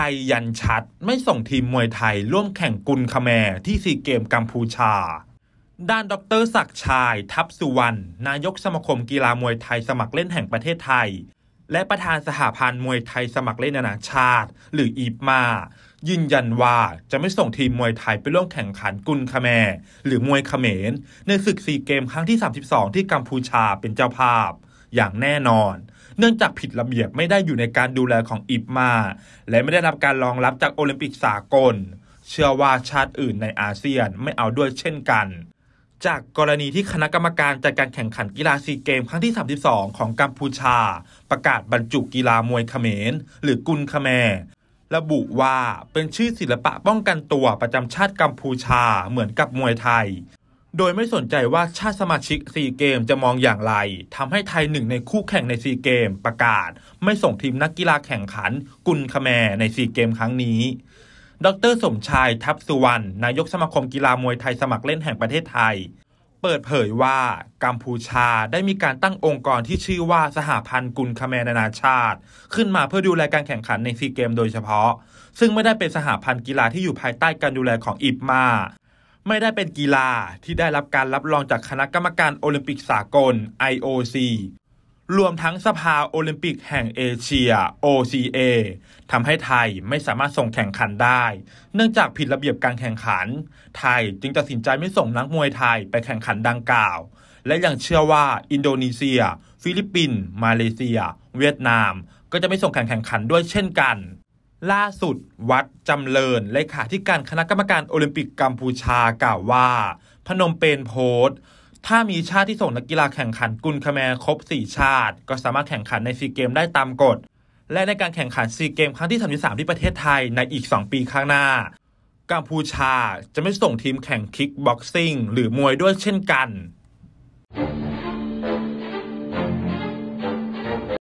ไทยยันชัดไม่ส่งทีมมวยไทยร่วมแข่งกุลคแมที่ซีเกมกัมพูชา ด้านดรศักชาย ทับสุวรรณนายกสมาคมกีฬามวยไทยสมัครเล่นแห่งประเทศไทย และประธานสหพันธ์มวยไทยสมัครเล่นนานาชาติ หรืออีฟมายืนยันว่าจะไม่ส่งทีมมวยไทยไปร่วมแข่งขันกุลคแมหรือมวยเขมรในศึกซีเกมครั้งที่ 32 ที่กัมพูชาเป็นเจ้าภาพอย่างแน่นอน เนื่องจากผิดระเบียบไม่ได้อยู่ในการดูแลของอิบมาและไม่ได้รับการรองรับจากโอลิมปิกสากล เชื่อว่าชาติอื่นในอาเซียนไม่เอาด้วยเช่นกัน จากกรณีที่คณะกรรมการจัดการแข่งขันกีฬาซีเกมครั้งที่32ของกัมพูชา ประกาศบรรจุกีฬามวยเขมร หรือกุนขแม ระบุว่าเป็นชื่อศิลปะป้องกันตัวประจำชาติกัมพูชาเหมือนกับมวยไทยโดยไม่สนใจว่าชาติสมาชิกซีเกมจะมองอย่างไร ทำให้ไทยหนึ่งในคู่แข่งในซีเกม ประกาศไม่ส่งทีมนักกีฬาแข่งขันกุลคแมในซีเกมครั้งนี้ ดรสมชายทับสุวรรณนายกสมาคมกีฬามวยไทยสมัครเล่นแห่งประเทศไทย เปิดเผยว่ากัมพูชาได้มีการตั้งองค์กรที่ชื่อว่าสหพันธ์กุลคแมนานาชาติ ขึ้นมาเพื่อดูแลการแข่งขันในซีเกมโดยเฉพาะ ซึ่งไม่ได้เป็นสหพันธ์กีฬาที่อยู่ภายใต้การดูแลของอิบมาไม่ได้เป็นกีฬาที่ได้รับการรับรองจากคณะกรรมการโอลิมปิกสากล IOC รวมทั้งสภาโอลิมปิกแห่งเอเชีย OCA ทำให้ไทยไม่สามารถส่งแข่งขันได้ เนื่องจากผิดระเบียบการแข่งขัน ไทยจึงตัดสินใจไม่ส่งนักมวยไทยไปแข่งขันดังกล่าว และยังเชื่อว่าอินโดนีเซีย ฟิลิปปินส์ มาเลเซีย เวียดนาม ก็จะไม่ส่งแข่งขันด้วยเช่นกันล่าสุด วัด จำเริญเลขาธิการคณะกรรมการ โอลิมปิกกัมพูชากล่าวว่า พนมเปญโพสต์ ถ้ามีชาติที่ส่งนักกีฬาแข่งขันกุลคแมรครบ4 ชาติ ก็สามารถแข่งขันในซีเกม ได้ตามกฎและในการแข่งขันซีเกม ครั้งที่ 33 ที่ประเทศไทยในอีก 2 ปีข้างหน้ากัมพูชาจะไม่ส่งทีมแข่งคิกบ็อกซิ่งหรือมวยด้วยเช่นกัน